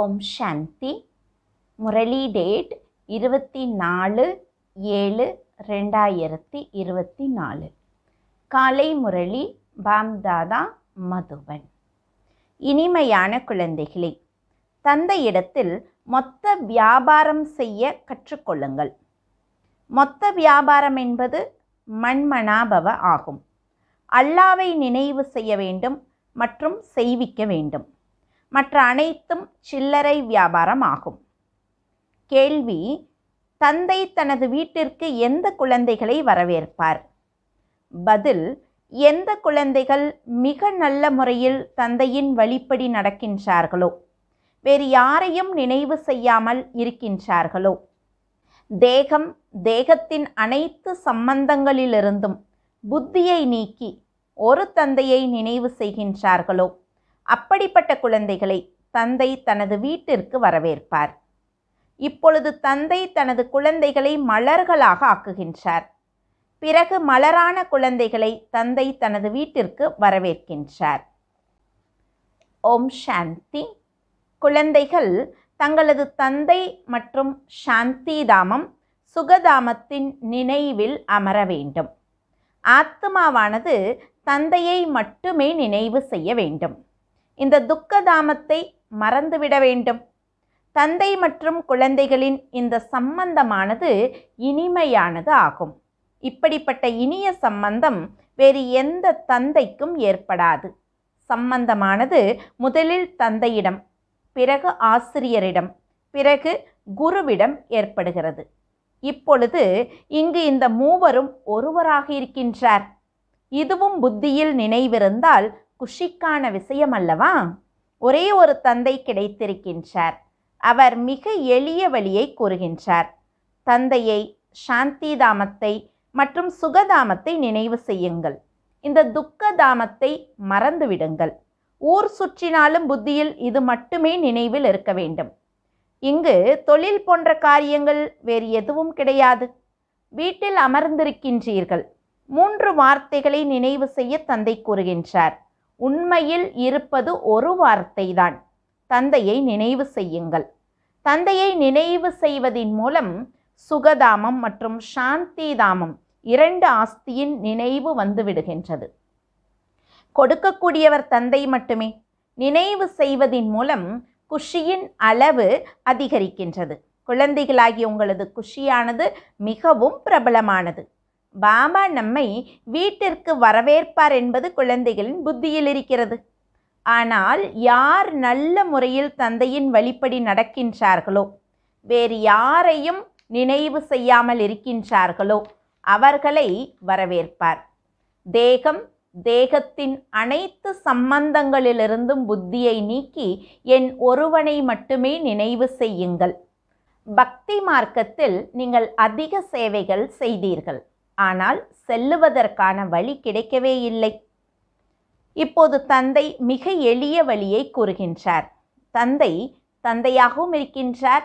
ஓம் சாந்தி Murali date இருபத்தி நாலு ஏழு ரெண்டாயிரத்தி இருபத்தி நாலு காலை முரளி பாம்தாதா மதுவன் இனிமையான குழந்தைகளே தந்தையிடத்தில் மொத்த வியாபாரம் செய்ய கற்றுக்கொள்ளுங்கள் மொத்த வியாபாரம் என்பது மண்மனாபவ ஆகும் அல்லாவை நினைவு செய்ய வேண்டும் மற்றும் செய்விக்க வேண்டும் மற்ற அனைத்தும் சில்லறை வியாபாரம் ஆகும் கேள்வி தந்தை தனது வீட்டிற்கு எந்த குழந்தைகளை வரவேற்பார் பதில் எந்த குழந்தைகள் மிக நல்ல முறையில் தந்தையின் வழிப்படி நடக்கின்றார்களோ வேறு யாரையும் நினைவு செய்யாமல் இருக்கின்றார்களோ தேகம் தேகத்தின் அனைத்து சம்பந்தங்களிலிருந்தும் புத்தியை நீக்கி ஒரு தந்தையை நினைவு செய்கின்றார்களோ அப்படிப்பட்ட குழந்தைகளை தந்தை தனது வீட்டிற்கு வரவேற்பார் இப்பொழுது தந்தை தனது குழந்தைகளை மலர்களாக ஆக்குகின்றார் பிறகு மலரான குழந்தைகளை தந்தை தனது வீட்டிற்கு வரவேற்கின்றார் ஓம் சாந்தி குழந்தைகள் தங்களது தந்தை மற்றும் தாமம் சுகதாமத்தின் நினைவில் அமர வேண்டும் ஆத்மாவானது தந்தையை மட்டுமே நினைவு செய்ய வேண்டும் இந்த துக்கதாமத்தை மறந்துவிட வேண்டும் தந்தை மற்றும் குழந்தைகளின் இந்த சம்பந்தமானது இனிமையானது ஆகும் இப்படிப்பட்ட இனிய சம்பந்தம் வேறு எந்த தந்தைக்கும் ஏற்படாது சம்பந்தமானது முதலில் தந்தையிடம் பிறகு ஆசிரியரிடம் பிறகு குருவிடம் ஏற்படுகிறது இப்பொழுது இங்கு இந்த மூவரும் ஒருவராக இருக்கின்றார் இதுவும் புத்தியில் நினைவிருந்தால் குஷிக்கான விஷயம் அல்லவா ஒரே ஒரு தந்தை கிடைத்திருக்கின்றார் அவர் மிக எளிய வழியை கூறுகின்றார் தந்தையை சாந்தி தாமத்தை மற்றும் சுகதாமத்தை நினைவு செய்யுங்கள் இந்த துக்க தாமத்தை மறந்துவிடுங்கள் ஊர் சுற்றினாலும் புத்தியில் இது மட்டுமே நினைவில் இருக்க வேண்டும் இங்கு தொழில் போன்ற காரியங்கள் வேறு எதுவும் கிடையாது வீட்டில் அமர்ந்திருக்கின்றீர்கள் மூன்று வார்த்தைகளை நினைவு செய்ய தந்தை கூறுகின்றார் உண்மையில் இருப்பது ஒரு வார்த்தைதான் தந்தையை நினைவு செய்யுங்கள் தந்தையை நினைவு செய்வதின் மூலம் சுகதாமம் மற்றும் சாந்தி தாமம் இரண்டு ஆஸ்தியின் நினைவு வந்துவிடுகின்றது கொடுக்கக்கூடியவர் தந்தை மட்டுமே நினைவு செய்வதின் மூலம் குஷியின் அளவு அதிகரிக்கின்றது குழந்தைகளாகிய உங்களது குஷியானது மிகவும் பிரபலமானது பாபா நம்மை வீட்டிற்கு வரவேற்பார் என்பது குழந்தைகளின் புத்தியில் இருக்கிறது ஆனால் யார் நல்ல முறையில் தந்தையின் வழிப்படி நடக்கின்றார்களோ வேறு யாரையும் நினைவு செய்யாமல் இருக்கின்றார்களோ அவர்களை வரவேற்பார் தேகம் தேகத்தின் அனைத்து சம்பந்தங்களிலிருந்தும் புத்தியை நீக்கி என் ஒருவனை மட்டுமே நினைவு செய்யுங்கள் பக்தி மார்க்கத்தில் நீங்கள் அதிக சேவைகள் செய்தீர்கள் ஆனால் செல்லுவதற்கான வழி கிடைக்கவே இல்லை இப்போது தந்தை மிக எளிய வழியை கூறுகின்றார் தந்தை தந்தையாகவும் இருக்கின்றார்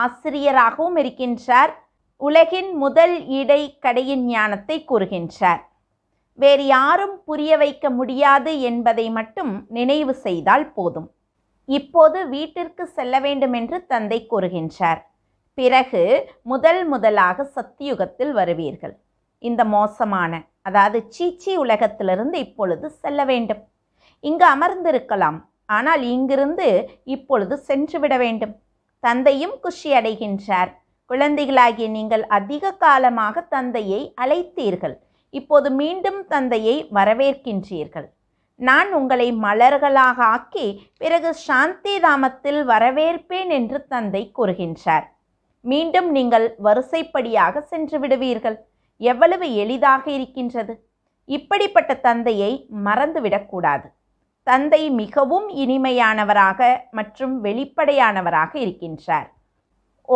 ஆசிரியராகவும் இருக்கின்றார் உலகின் முதல் இடை கடையின் ஞானத்தை கூறுகின்றார் வேறு யாரும் புரிய வைக்க முடியாது என்பதை மட்டும் நினைவு செய்தால் போதும் இப்போது வீட்டிற்கு செல்ல வேண்டும் என்று தந்தை கூறுகின்றார் பிறகு முதல் முதலாக சத்தியுகத்தில் வருவீர்கள் இந்த மோசமான அதாவது சீச்சி உலகத்திலிருந்து இப்பொழுது செல்ல வேண்டும் இங்கு அமர்ந்திருக்கலாம் ஆனால் இங்கிருந்து இப்பொழுது சென்றுவிட வேண்டும் தந்தையும் குஷி அடைகின்றார் குழந்தைகளாகிய நீங்கள் அதிக காலமாக தந்தையை அழைத்தீர்கள் இப்போது மீண்டும் தந்தையை வரவேற்கின்றீர்கள் நான் உங்களை மலர்களாக ஆக்கி பிறகு சாந்தி தாமத்தில் வரவேற்பேன் என்று தந்தை கூறுகின்றார் மீண்டும் நீங்கள் வரிசைப்படியாக சென்று விடுவீர்கள் எவ்வளவு எளிதாக இருக்கின்றது இப்படிப்பட்ட தந்தையை மறந்துவிடக்கூடாது தந்தை மிகவும் இனிமையானவராக மற்றும் வெளிப்படையானவராக இருக்கின்றார்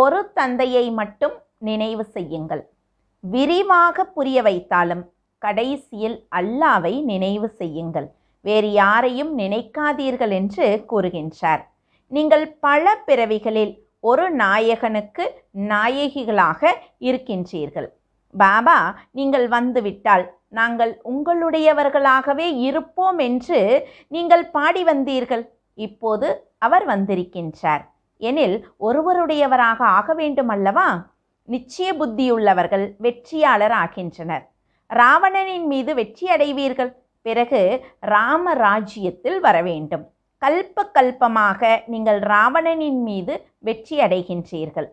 ஒரு தந்தையை மட்டும் நினைவு செய்யுங்கள் விரிவாக புரிய வைத்தாலும் கடைசியில் அல்லாவை நினைவு செய்யுங்கள் வேறு யாரையும் நினைக்காதீர்கள் என்று கூறுகின்றார் நீங்கள் பல பிறவிகளில் ஒரு நாயகனுக்கு நாயகிகளாக இருக்கின்றீர்கள் பாபா நீங்கள் வந்துவிட்டால் நாங்கள் உங்களுடையவர்களாகவே இருப்போம் என்று நீங்கள் பாடி வந்தீர்கள் இப்போது அவர் வந்திருக்கின்றார் எனில் ஒருவருடையவராக ஆக வேண்டுமல்லவா நிச்சய புத்தியுள்ளவர்கள் வெற்றியாளர் ஆகின்றனர் ராவணனின் மீது வெற்றி அடைவீர்கள் பிறகு ராம ராஜ்யத்தில் வர வேண்டும் கல்ப கல்பமாக நீங்கள் ராவணனின் மீது வெற்றி அடைகின்றீர்கள்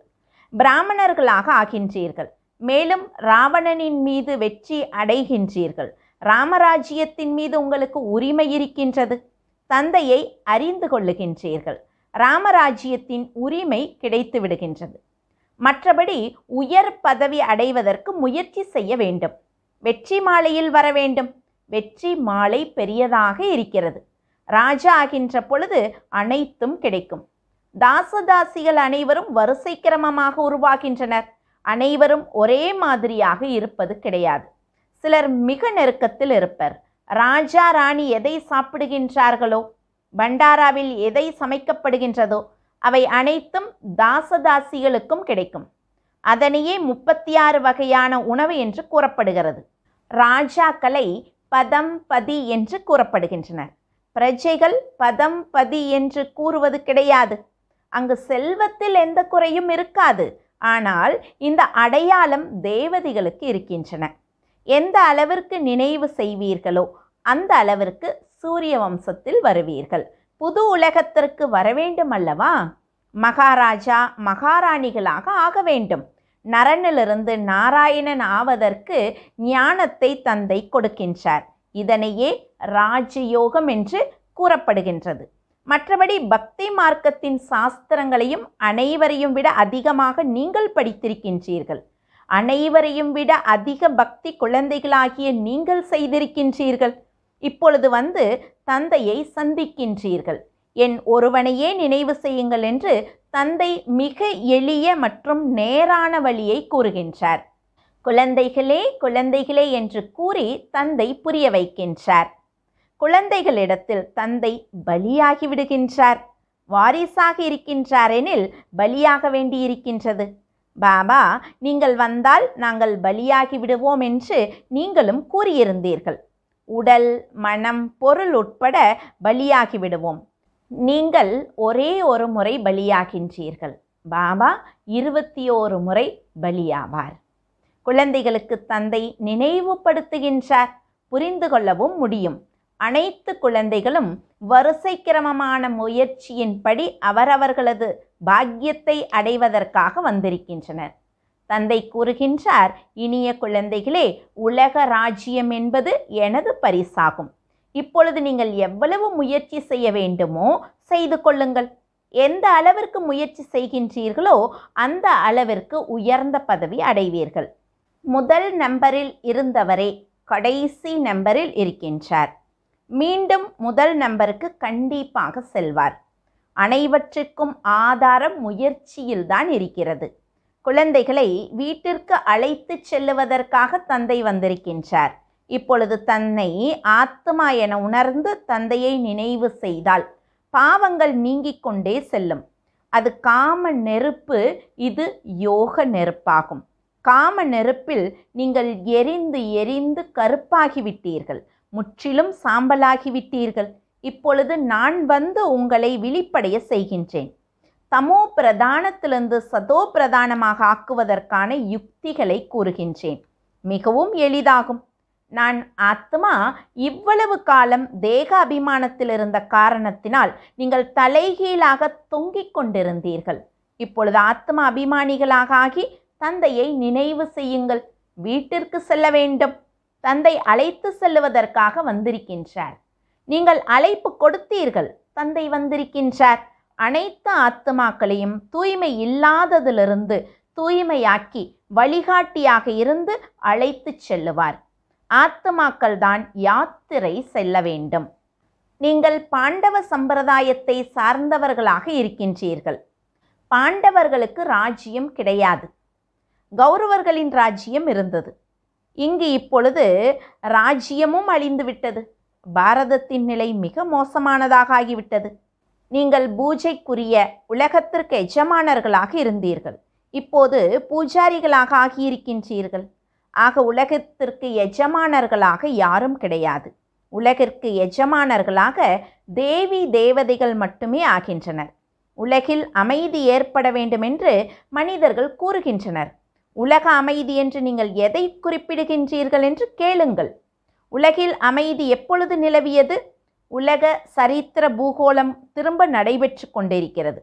பிராமணர்களாக ஆகின்றீர்கள் மேலும் ராவணனின் மீது வெற்றி அடைகின்றீர்கள் ராமராஜ்யத்தின் மீது உங்களுக்கு உரிமை இருக்கின்றது தந்தையை அறிந்து கொள்ளுகின்றீர்கள் ராமராஜ்யத்தின் உரிமை கிடைத்து விடுகின்றது மற்றபடி உயர் பதவி அடைவதற்கு முயற்சி செய்ய வேண்டும் வெற்றி மாலையில் வர வேண்டும் வெற்றி மாலை பெரியதாக இருக்கிறது ராஜா ஆகின்ற பொழுது அனைத்தும் கிடைக்கும் தாசதாசிகள் அனைவரும் வரிசை கிரமமாக உருவாகின்றனர் அனைவரும் ஒரே மாதிரியாக இருப்பது கிடையாது சிலர் மிக நெருக்கத்தில் இருப்பர் ராஜா ராணி எதை சாப்பிடுகின்றார்களோ பண்டாராவில் எதை சமைக்கப்படுகின்றதோ அவை அனைத்தும் தாசதாசிகளுக்கும் கிடைக்கும் அதனையே முப்பத்தி ஆறு வகையான உணவு என்று கூறப்படுகிறது ராஜாக்களை பதம் பதி என்று கூறப்படுகின்றனர் பிரஜைகள் பதம் பதி என்று கூறுவது கிடையாது அங்கு செல்வத்தில் எந்த குறையும் இருக்காது ஆனால் இந்த அடையாளம் தேவதைகளுக்கு இருக்கின்றன எந்த அளவிற்கு நினைவு செய்வீர்களோ அந்த அளவிற்கு சூரிய வம்சத்தில் வருவீர்கள் புது உலகத்திற்கு வேண்டும் அல்லவா மகாராஜா மகாராணிகளாக ஆக வேண்டும் நரனிலிருந்து நாராயணன் ஆவதற்கு ஞானத்தை தந்தை கொடுக்கின்றார் இதனையே ராஜயோகம் என்று கூறப்படுகின்றது மற்றபடி பக்தி மார்க்கத்தின் சாஸ்திரங்களையும் அனைவரையும் விட அதிகமாக நீங்கள் படித்திருக்கின்றீர்கள் அனைவரையும் விட அதிக பக்தி குழந்தைகளாகிய நீங்கள் செய்திருக்கின்றீர்கள் இப்பொழுது வந்து தந்தையை சந்திக்கின்றீர்கள் என் ஒருவனையே நினைவு செய்யுங்கள் என்று தந்தை மிக எளிய மற்றும் நேரான வழியை கூறுகின்றார் குழந்தைகளே குழந்தைகளே என்று கூறி தந்தை புரிய வைக்கின்றார் குழந்தைகளிடத்தில் தந்தை பலியாகி விடுகின்றார் வாரிசாக இருக்கின்றாரெனில் பலியாக வேண்டியிருக்கின்றது பாபா நீங்கள் வந்தால் நாங்கள் பலியாகி விடுவோம் என்று நீங்களும் கூறியிருந்தீர்கள் உடல் மனம் பொருள் உட்பட பலியாகி விடுவோம் நீங்கள் ஒரே ஒரு முறை பலியாகின்றீர்கள் பாபா இருபத்தி ஓரு முறை பலியாவார் குழந்தைகளுக்கு தந்தை நினைவுபடுத்துகின்றார் புரிந்து கொள்ளவும் முடியும் அனைத்து குழந்தைகளும் வரிசை கிரமமான முயற்சியின்படி அவரவர்களது பாக்கியத்தை அடைவதற்காக வந்திருக்கின்றனர் தந்தை கூறுகின்றார் இனிய குழந்தைகளே உலக ராஜ்யம் என்பது எனது பரிசாகும் இப்பொழுது நீங்கள் எவ்வளவு முயற்சி செய்ய வேண்டுமோ செய்து கொள்ளுங்கள் எந்த அளவிற்கு முயற்சி செய்கின்றீர்களோ அந்த அளவிற்கு உயர்ந்த பதவி அடைவீர்கள் முதல் நம்பரில் இருந்தவரே கடைசி நம்பரில் இருக்கின்றார் மீண்டும் முதல் நம்பருக்கு கண்டிப்பாக செல்வார் அனைவற்றுக்கும் ஆதாரம் முயற்சியில்தான் இருக்கிறது குழந்தைகளை வீட்டிற்கு அழைத்து செல்லுவதற்காக தந்தை வந்திருக்கின்றார் இப்பொழுது தன்னை ஆத்மா என உணர்ந்து தந்தையை நினைவு செய்தால் பாவங்கள் நீங்கிக் கொண்டே செல்லும் அது காம நெருப்பு இது யோக நெருப்பாகும் காம நெருப்பில் நீங்கள் எரிந்து எரிந்து கருப்பாகிவிட்டீர்கள் முற்றிலும் சாம்பலாகிவிட்டீர்கள் இப்பொழுது நான் வந்து உங்களை விழிப்படைய செய்கின்றேன் தமோ பிரதானத்திலிருந்து சதோ பிரதானமாக ஆக்குவதற்கான யுக்திகளை கூறுகின்றேன் மிகவும் எளிதாகும் நான் ஆத்மா இவ்வளவு காலம் தேக அபிமானத்தில் இருந்த காரணத்தினால் நீங்கள் தலைகீழாக தொங்கிக் கொண்டிருந்தீர்கள் இப்பொழுது ஆத்மா அபிமானிகளாக ஆகி தந்தையை நினைவு செய்யுங்கள் வீட்டிற்கு செல்ல வேண்டும் தந்தை அழைத்து செல்லுவதற்காக வந்திருக்கின்றார் நீங்கள் அழைப்பு கொடுத்தீர்கள் தந்தை வந்திருக்கின்றார் அனைத்து ஆத்மாக்களையும் தூய்மை இல்லாததிலிருந்து தூய்மையாக்கி வழிகாட்டியாக இருந்து அழைத்து செல்லுவார் ஆத்மாக்கள் தான் யாத்திரை செல்ல வேண்டும் நீங்கள் பாண்டவ சம்பிரதாயத்தை சார்ந்தவர்களாக இருக்கின்றீர்கள் பாண்டவர்களுக்கு ராஜ்யம் கிடையாது கௌரவர்களின் ராஜ்யம் இருந்தது இங்கு இப்பொழுது ராஜ்யமும் அழிந்துவிட்டது பாரதத்தின் நிலை மிக மோசமானதாக ஆகிவிட்டது நீங்கள் பூஜைக்குரிய உலகத்திற்கு எஜமானர்களாக இருந்தீர்கள் இப்போது பூஜாரிகளாக ஆகியிருக்கின்றீர்கள் ஆக உலகத்திற்கு எஜமானர்களாக யாரும் கிடையாது உலகிற்கு எஜமானர்களாக தேவி தேவதைகள் மட்டுமே ஆகின்றனர் உலகில் அமைதி ஏற்பட வேண்டுமென்று மனிதர்கள் கூறுகின்றனர் உலக அமைதி என்று நீங்கள் எதை குறிப்பிடுகின்றீர்கள் என்று கேளுங்கள் உலகில் அமைதி எப்பொழுது நிலவியது உலக சரித்திர பூகோளம் திரும்ப நடைபெற்று கொண்டிருக்கிறது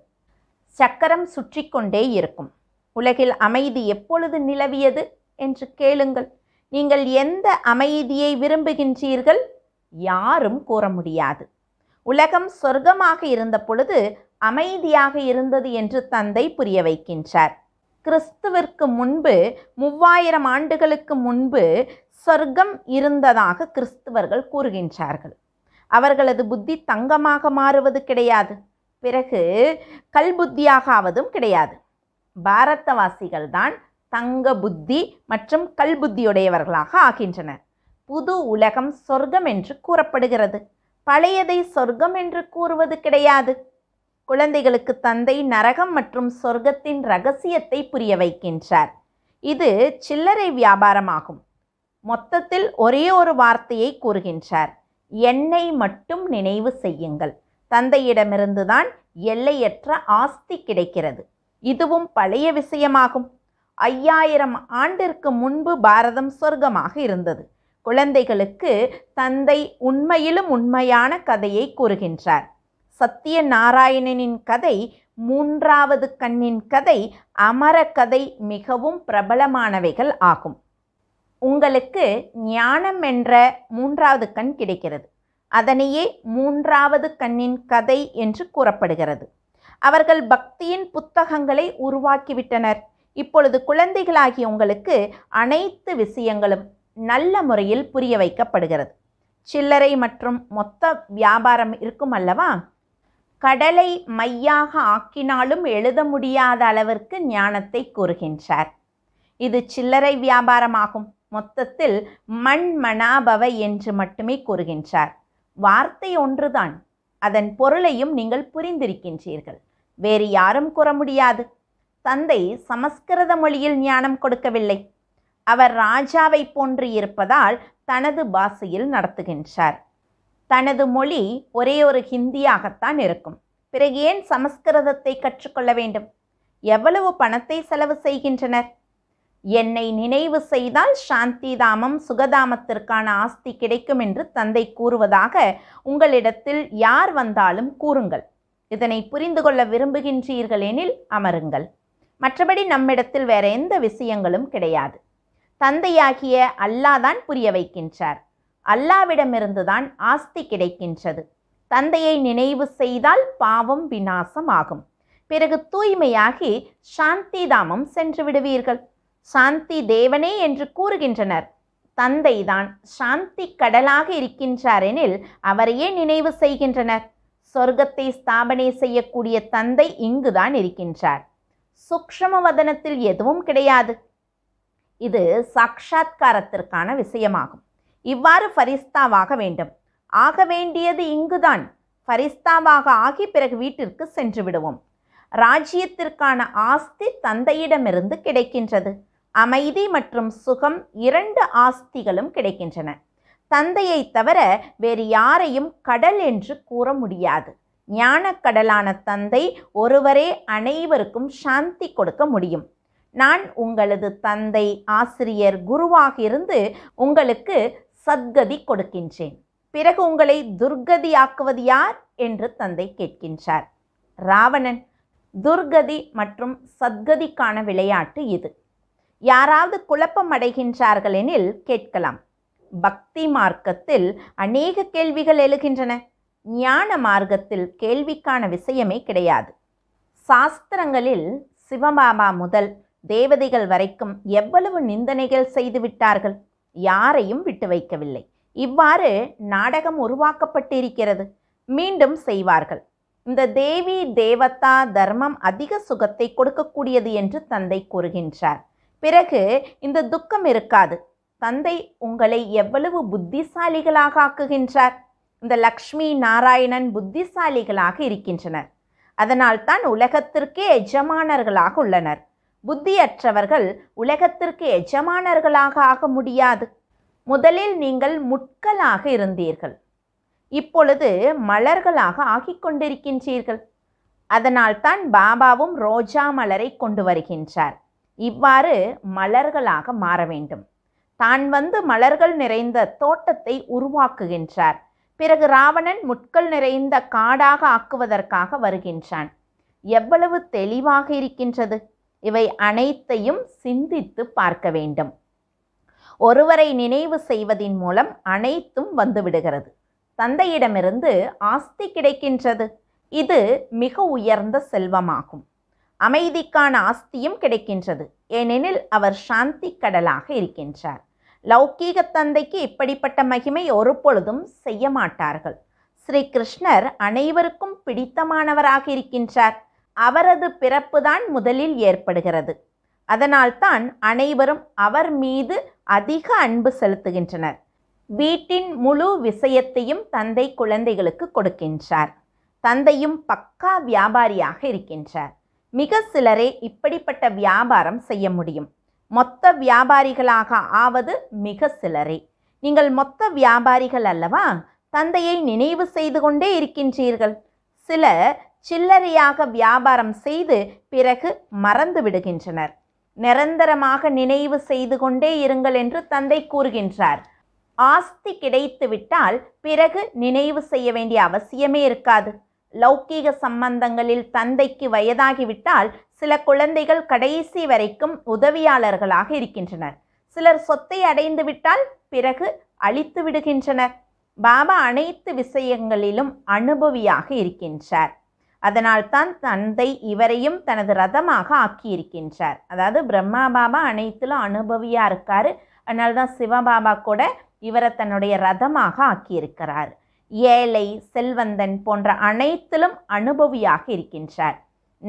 சக்கரம் சுற்றி கொண்டே இருக்கும் உலகில் அமைதி எப்பொழுது நிலவியது என்று கேளுங்கள் நீங்கள் எந்த அமைதியை விரும்புகின்றீர்கள் யாரும் கூற முடியாது உலகம் சொர்க்கமாக இருந்த பொழுது அமைதியாக இருந்தது என்று தந்தை புரிய வைக்கின்றார் கிறிஸ்துவிற்கு முன்பு மூவாயிரம் ஆண்டுகளுக்கு முன்பு சொர்க்கம் இருந்ததாக கிறிஸ்துவர்கள் கூறுகின்றார்கள் அவர்களது புத்தி தங்கமாக மாறுவது கிடையாது பிறகு கல் கிடையாது பாரதவாசிகள் தான் தங்க புத்தி மற்றும் கல் புத்தியுடையவர்களாக ஆகின்றனர் புது உலகம் சொர்க்கம் என்று கூறப்படுகிறது பழையதை சொர்க்கம் என்று கூறுவது கிடையாது குழந்தைகளுக்கு தந்தை நரகம் மற்றும் சொர்க்கத்தின் ரகசியத்தை புரிய வைக்கின்றார் இது சில்லறை வியாபாரமாகும் மொத்தத்தில் ஒரே ஒரு வார்த்தையை கூறுகின்றார் என்னை மட்டும் நினைவு செய்யுங்கள் தந்தையிடமிருந்துதான் எல்லையற்ற ஆஸ்தி கிடைக்கிறது இதுவும் பழைய விஷயமாகும் ஐயாயிரம் ஆண்டிற்கு முன்பு பாரதம் சொர்க்கமாக இருந்தது குழந்தைகளுக்கு தந்தை உண்மையிலும் உண்மையான கதையை கூறுகின்றார் நாராயணனின் கதை மூன்றாவது கண்ணின் கதை அமர கதை மிகவும் பிரபலமானவைகள் ஆகும் உங்களுக்கு ஞானம் என்ற மூன்றாவது கண் கிடைக்கிறது அதனையே மூன்றாவது கண்ணின் கதை என்று கூறப்படுகிறது அவர்கள் பக்தியின் புத்தகங்களை உருவாக்கிவிட்டனர் இப்பொழுது குழந்தைகளாகிய உங்களுக்கு அனைத்து விஷயங்களும் நல்ல முறையில் புரிய வைக்கப்படுகிறது சில்லறை மற்றும் மொத்த வியாபாரம் இருக்கும் அல்லவா கடலை மையாக ஆக்கினாலும் எழுத முடியாத அளவிற்கு ஞானத்தை கூறுகின்றார் இது சில்லறை வியாபாரமாகும் மொத்தத்தில் மண் மணாபவை என்று மட்டுமே கூறுகின்றார் வார்த்தை ஒன்றுதான் அதன் பொருளையும் நீங்கள் புரிந்திருக்கின்றீர்கள் வேறு யாரும் கூற முடியாது தந்தை சமஸ்கிருத மொழியில் ஞானம் கொடுக்கவில்லை அவர் ராஜாவை போன்று இருப்பதால் தனது பாசையில் நடத்துகின்றார் தனது மொழி ஒரே ஒரு ஹிந்தியாகத்தான் இருக்கும் பிறகு ஏன் சமஸ்கிருதத்தை கற்றுக்கொள்ள வேண்டும் எவ்வளவு பணத்தை செலவு செய்கின்றனர் என்னை நினைவு செய்தால் சாந்திதாமம் சுகதாமத்திற்கான ஆஸ்தி கிடைக்கும் என்று தந்தை கூறுவதாக உங்களிடத்தில் யார் வந்தாலும் கூறுங்கள் இதனை புரிந்து கொள்ள விரும்புகின்றீர்கள் எனில் அமருங்கள் மற்றபடி நம்மிடத்தில் வேற எந்த விஷயங்களும் கிடையாது தந்தையாகிய அல்லாதான் புரிய வைக்கின்றார் அல்லாவிடமிருந்துதான் ஆஸ்தி கிடைக்கின்றது தந்தையை நினைவு செய்தால் பாவம் விநாசம் ஆகும் பிறகு தூய்மையாகி சாந்தி தாமம் சென்று விடுவீர்கள் சாந்தி தேவனே என்று கூறுகின்றனர் தந்தை தான் சாந்தி கடலாக இருக்கின்றாரெனில் அவரையே நினைவு செய்கின்றனர் சொர்க்கத்தை ஸ்தாபனை செய்யக்கூடிய தந்தை இங்குதான் இருக்கின்றார் சுக்ஷம வதனத்தில் எதுவும் கிடையாது இது சாட்சாத்காரத்திற்கான விஷயமாகும் இவ்வாறு ஃபரிஸ்தாவாக வேண்டும் ஆக வேண்டியது இங்குதான் ஃபரிஸ்தாவாக ஆகி பிறகு வீட்டிற்கு சென்று விடுவோம் ராஜ்யத்திற்கான ஆஸ்தி தந்தையிடமிருந்து கிடைக்கின்றது அமைதி மற்றும் சுகம் இரண்டு ஆஸ்திகளும் கிடைக்கின்றன தந்தையை தவிர வேறு யாரையும் கடல் என்று கூற முடியாது ஞானக்கடலான தந்தை ஒருவரே அனைவருக்கும் சாந்தி கொடுக்க முடியும் நான் உங்களது தந்தை ஆசிரியர் குருவாக இருந்து உங்களுக்கு சத்கதி கொடுக்கின்றேன் பிறகு உங்களை துர்கதியாக்குவது யார் என்று தந்தை கேட்கின்றார் ராவணன் துர்கதி மற்றும் சத்கதிக்கான விளையாட்டு இது யாராவது குழப்பம் அடைகின்றார்கள் எனில் கேட்கலாம் பக்தி மார்க்கத்தில் அநேக கேள்விகள் எழுகின்றன ஞான மார்க்கத்தில் கேள்விக்கான விஷயமே கிடையாது சாஸ்திரங்களில் சிவபாபா முதல் தேவதைகள் வரைக்கும் எவ்வளவு நிந்தனைகள் செய்துவிட்டார்கள் யாரையும் விட்டு வைக்கவில்லை இவ்வாறு நாடகம் உருவாக்கப்பட்டிருக்கிறது மீண்டும் செய்வார்கள் இந்த தேவி தேவதா தர்மம் அதிக சுகத்தை கொடுக்கக்கூடியது என்று தந்தை கூறுகின்றார் பிறகு இந்த துக்கம் இருக்காது தந்தை உங்களை எவ்வளவு புத்திசாலிகளாக ஆக்குகின்றார் இந்த லக்ஷ்மி நாராயணன் புத்திசாலிகளாக இருக்கின்றனர் அதனால்தான் உலகத்திற்கே எஜமானர்களாக உள்ளனர் புத்தியற்றவர்கள் உலகத்திற்கு எஜமானர்களாக ஆக முடியாது முதலில் நீங்கள் முட்களாக இருந்தீர்கள் இப்பொழுது மலர்களாக கொண்டிருக்கின்றீர்கள் அதனால்தான் பாபாவும் ரோஜா மலரை கொண்டு வருகின்றார் இவ்வாறு மலர்களாக மாற வேண்டும் தான் வந்து மலர்கள் நிறைந்த தோட்டத்தை உருவாக்குகின்றார் பிறகு ராவணன் முட்கள் நிறைந்த காடாக ஆக்குவதற்காக வருகின்றான் எவ்வளவு தெளிவாக இருக்கின்றது இவை அனைத்தையும் சிந்தித்து பார்க்க வேண்டும் ஒருவரை நினைவு செய்வதின் மூலம் அனைத்தும் வந்துவிடுகிறது தந்தையிடமிருந்து ஆஸ்தி கிடைக்கின்றது இது மிக உயர்ந்த செல்வமாகும் அமைதிக்கான ஆஸ்தியும் கிடைக்கின்றது ஏனெனில் அவர் சாந்தி கடலாக இருக்கின்றார் லௌகீக தந்தைக்கு இப்படிப்பட்ட மகிமை ஒரு பொழுதும் செய்ய மாட்டார்கள் ஸ்ரீ கிருஷ்ணர் அனைவருக்கும் பிடித்தமானவராக இருக்கின்றார் அவரது பிறப்புதான் முதலில் ஏற்படுகிறது அதனால்தான் அனைவரும் அவர் மீது அதிக அன்பு செலுத்துகின்றனர் வீட்டின் முழு விஷயத்தையும் தந்தை குழந்தைகளுக்கு கொடுக்கின்றார் தந்தையும் பக்கா வியாபாரியாக இருக்கின்றார் மிக சிலரே இப்படிப்பட்ட வியாபாரம் செய்ய முடியும் மொத்த வியாபாரிகளாக ஆவது மிக சிலரே நீங்கள் மொத்த வியாபாரிகள் அல்லவா தந்தையை நினைவு செய்து கொண்டே இருக்கின்றீர்கள் சில சில்லறையாக வியாபாரம் செய்து பிறகு மறந்து விடுகின்றனர் நிரந்தரமாக நினைவு செய்து கொண்டே இருங்கள் என்று தந்தை கூறுகின்றார் ஆஸ்தி கிடைத்துவிட்டால் பிறகு நினைவு செய்ய வேண்டிய அவசியமே இருக்காது லௌகீக சம்பந்தங்களில் தந்தைக்கு வயதாகிவிட்டால் சில குழந்தைகள் கடைசி வரைக்கும் உதவியாளர்களாக இருக்கின்றனர் சிலர் சொத்தை அடைந்துவிட்டால் பிறகு அழித்து விடுகின்றனர் பாபா அனைத்து விஷயங்களிலும் அனுபவியாக இருக்கின்றார் அதனால்தான் தந்தை இவரையும் தனது ரதமாக ஆக்கியிருக்கின்றார் அதாவது பிரம்மா பாபா அனைத்திலும் அனுபவியாக இருக்கார் அதனால்தான் சிவபாபா கூட இவரை தன்னுடைய ரதமாக ஆக்கியிருக்கிறார் ஏழை செல்வந்தன் போன்ற அனைத்திலும் அனுபவியாக இருக்கின்றார்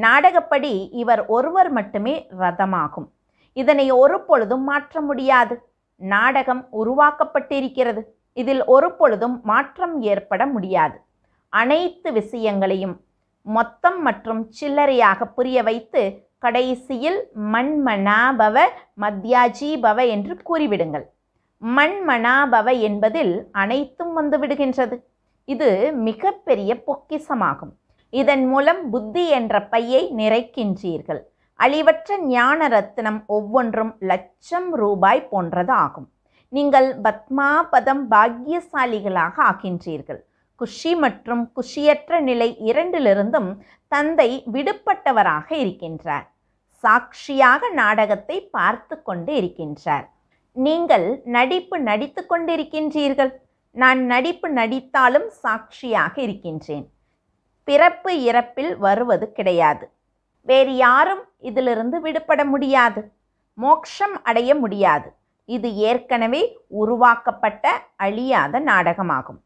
நாடகப்படி இவர் ஒருவர் மட்டுமே ரதமாகும் இதனை ஒரு பொழுதும் மாற்ற முடியாது நாடகம் உருவாக்கப்பட்டிருக்கிறது இதில் ஒரு பொழுதும் மாற்றம் ஏற்பட முடியாது அனைத்து விஷயங்களையும் மொத்தம் மற்றும் சில்லறையாக புரிய வைத்து கடைசியில் மண்மனாபவ மத்யாஜீபவ என்று கூறிவிடுங்கள் மண்மனாபவ என்பதில் அனைத்தும் வந்துவிடுகின்றது இது மிகப்பெரிய பொக்கிசமாகும் இதன் மூலம் புத்தி என்ற பையை நிறைக்கின்றீர்கள் அழிவற்ற ஞான ரத்தினம் ஒவ்வொன்றும் லட்சம் ரூபாய் போன்றது ஆகும் நீங்கள் பத்மாபதம் பாக்கியசாலிகளாக ஆகின்றீர்கள் குஷி மற்றும் குஷியற்ற நிலை இரண்டிலிருந்தும் தந்தை விடுபட்டவராக இருக்கின்றார் சாட்சியாக நாடகத்தை பார்த்து கொண்டு இருக்கின்றார் நீங்கள் நடிப்பு நடித்து கொண்டிருக்கின்றீர்கள் நான் நடிப்பு நடித்தாலும் சாட்சியாக இருக்கின்றேன் பிறப்பு இறப்பில் வருவது கிடையாது வேறு யாரும் இதிலிருந்து விடுபட முடியாது மோக்ஷம் அடைய முடியாது இது ஏற்கனவே உருவாக்கப்பட்ட அழியாத நாடகமாகும்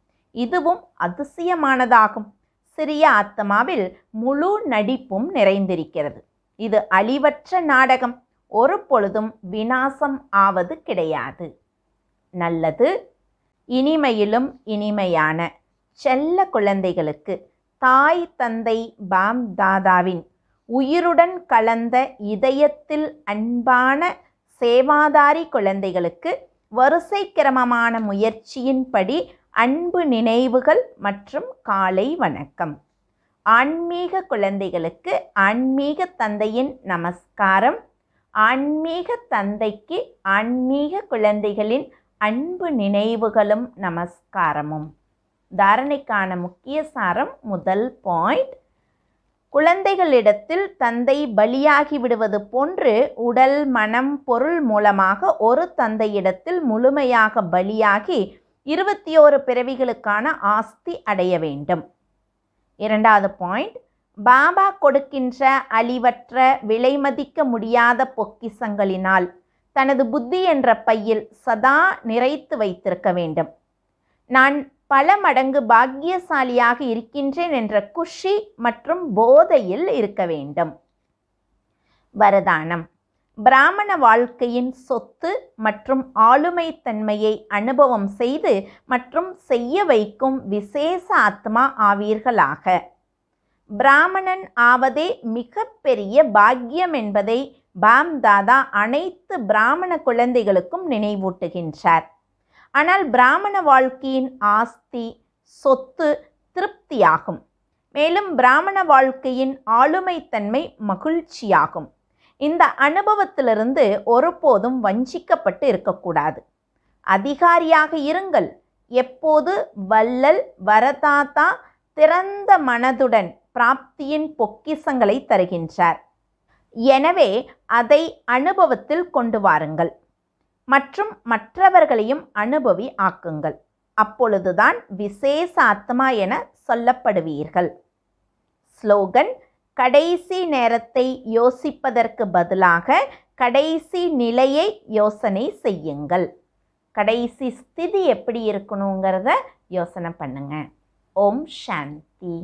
இதுவும் அதிசயமானதாகும் சிறிய ஆத்மாவில் முழு நடிப்பும் நிறைந்திருக்கிறது இது அழிவற்ற நாடகம் ஒரு பொழுதும் வினாசம் ஆவது கிடையாது நல்லது இனிமையிலும் இனிமையான செல்ல குழந்தைகளுக்கு தாய் தந்தை பாம் தாதாவின் உயிருடன் கலந்த இதயத்தில் அன்பான சேவாதாரி குழந்தைகளுக்கு வரிசை கிரமமான முயற்சியின்படி அன்பு நினைவுகள் மற்றும் காலை வணக்கம் ஆன்மீக குழந்தைகளுக்கு ஆன்மீக தந்தையின் நமஸ்காரம் ஆன்மீக தந்தைக்கு ஆன்மீக குழந்தைகளின் அன்பு நினைவுகளும் நமஸ்காரமும் தாரணைக்கான முக்கிய சாரம் முதல் பாயிண்ட் குழந்தைகளிடத்தில் தந்தை பலியாகி விடுவது போன்று உடல் மனம் பொருள் மூலமாக ஒரு தந்தையிடத்தில் முழுமையாக பலியாகி இருபத்தி ஓரு பிறவிகளுக்கான ஆஸ்தி அடைய வேண்டும் இரண்டாவது பாயிண்ட் பாபா கொடுக்கின்ற அழிவற்ற விலை மதிக்க முடியாத பொக்கிசங்களினால் தனது புத்தி என்ற பையில் சதா நிறைத்து வைத்திருக்க வேண்டும் நான் பல மடங்கு பாக்கியசாலியாக இருக்கின்றேன் என்ற குஷி மற்றும் போதையில் இருக்க வேண்டும் வரதானம் பிராமண வாழ்க்கையின் சொத்து மற்றும் ஆளுமைத்தன்மையை அனுபவம் செய்து மற்றும் செய்ய வைக்கும் விசேஷ ஆத்மா ஆவீர்களாக பிராமணன் ஆவதே மிகப்பெரிய பாக்கியம் என்பதை பாம் தாதா அனைத்து பிராமண குழந்தைகளுக்கும் நினைவூட்டுகின்றார் ஆனால் பிராமண வாழ்க்கையின் ஆஸ்தி சொத்து திருப்தியாகும் மேலும் பிராமண வாழ்க்கையின் ஆளுமைத்தன்மை மகிழ்ச்சியாகும் இந்த அனுபவத்திலிருந்து ஒருபோதும் வஞ்சிக்கப்பட்டு இருக்கக்கூடாது அதிகாரியாக இருங்கள் எப்போது வள்ளல் வரதாத்தா திறந்த மனதுடன் பிராப்தியின் பொக்கிசங்களை தருகின்றார் எனவே அதை அனுபவத்தில் கொண்டு வாருங்கள் மற்றும் மற்றவர்களையும் அனுபவி ஆக்குங்கள் அப்பொழுதுதான் விசேஷ ஆத்மா என சொல்லப்படுவீர்கள் ஸ்லோகன் கடைசி நேரத்தை யோசிப்பதற்கு பதிலாக கடைசி நிலையை யோசனை செய்யுங்கள் கடைசி ஸ்திதி எப்படி இருக்கணுங்கிறத யோசனை பண்ணுங்கள் ஓம் சாந்தி